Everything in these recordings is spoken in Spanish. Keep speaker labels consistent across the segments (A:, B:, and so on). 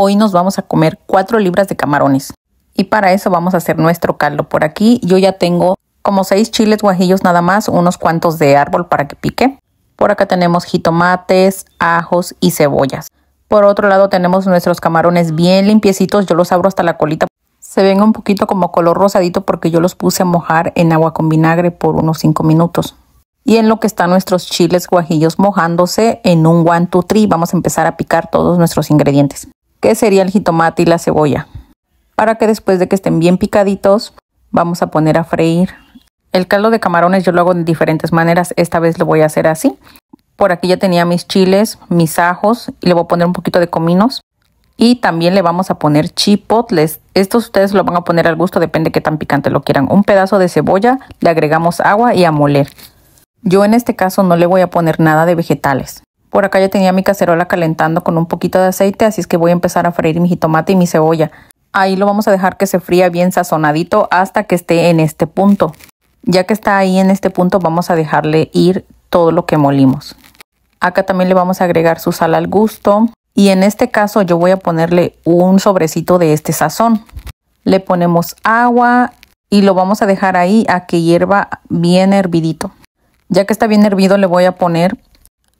A: hoy nos vamos a comer 4 libras de camarones. Y para eso vamos a hacer nuestro caldo. Por aquí yo ya tengo como 6 chiles guajillos nada más, unos cuantos de árbol para que pique. Por acá tenemos jitomates, ajos y cebollas. Por otro lado tenemos nuestros camarones bien limpiecitos, yo los abro hasta la colita. Se ven un poquito como color rosadito porque yo los puse a mojar en agua con vinagre por unos 5 minutos. Y en lo que están nuestros chiles guajillos mojándose en un one, two, three, vamos a empezar a picar todos nuestros ingredientes que sería el jitomate y la cebolla. Para que después de que estén bien picaditos, vamos a poner a freír. El caldo de camarones yo lo hago de diferentes maneras, esta vez lo voy a hacer así. Por aquí ya tenía mis chiles, mis ajos y le voy a poner un poquito de cominos. Y también le vamos a poner chipotles. Estos ustedes lo van a poner al gusto, depende qué tan picante lo quieran. Un pedazo de cebolla, le agregamos agua y a moler. Yo en este caso no le voy a poner nada de vegetales. Por acá ya tenía mi cacerola calentando con un poquito de aceite, así es que voy a empezar a freír mi jitomate y mi cebolla. Ahí lo vamos a dejar que se fría bien sazonadito hasta que esté en este punto. Ya que está ahí en este punto vamos a dejarle ir todo lo que molimos. Acá también le vamos a agregar su sal al gusto y en este caso yo voy a ponerle un sobrecito de este sazón. Le ponemos agua y lo vamos a dejar ahí a que hierva bien hervidito. Ya que está bien hervido le voy a poner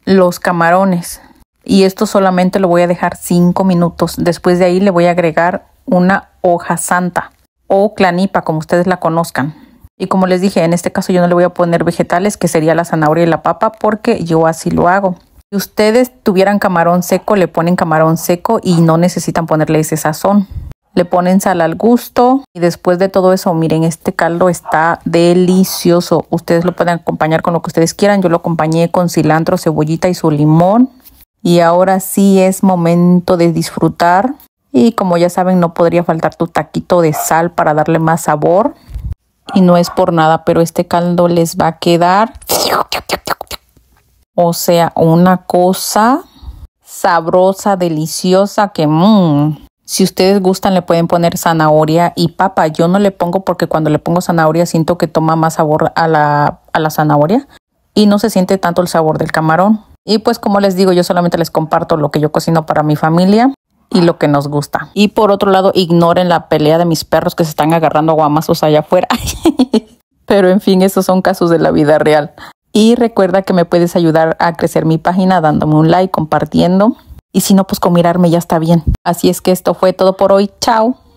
A: los camarones y esto solamente lo voy a dejar 5 minutos. Después de ahí le voy a agregar una hoja santa o clanipa como ustedes la conozcan. Y como les dije, en este caso yo no le voy a poner vegetales que sería la zanahoria y la papa porque yo así lo hago. Si ustedes tuvieran camarón seco, le ponen camarón seco y no necesitan ponerle ese sazón le ponen sal al gusto y después de todo eso, miren, este caldo está delicioso. Ustedes lo pueden acompañar con lo que ustedes quieran. Yo lo acompañé con cilantro, cebollita y su limón. Y ahora sí es momento de disfrutar. Y como ya saben, no podría faltar tu taquito de sal para darle más sabor. Y no es por nada, pero este caldo les va a quedar... O sea, una cosa sabrosa, deliciosa, que... Mmm, si ustedes gustan le pueden poner zanahoria y papa. Yo no le pongo porque cuando le pongo zanahoria siento que toma más sabor a la, zanahoria y no se siente tanto el sabor del camarón. Y pues como les digo, yo solamente les comparto lo que yo cocino para mi familia y lo que nos gusta. Y por otro lado, ignoren la pelea de mis perros que se están agarrando guamazos allá afuera. Pero en fin, esos son casos de la vida real. Y recuerda que me puedes ayudar a crecer mi página dándome un like, compartiendo y si no, pues con mirarme ya está bien. Así es que esto fue todo por hoy. Chao.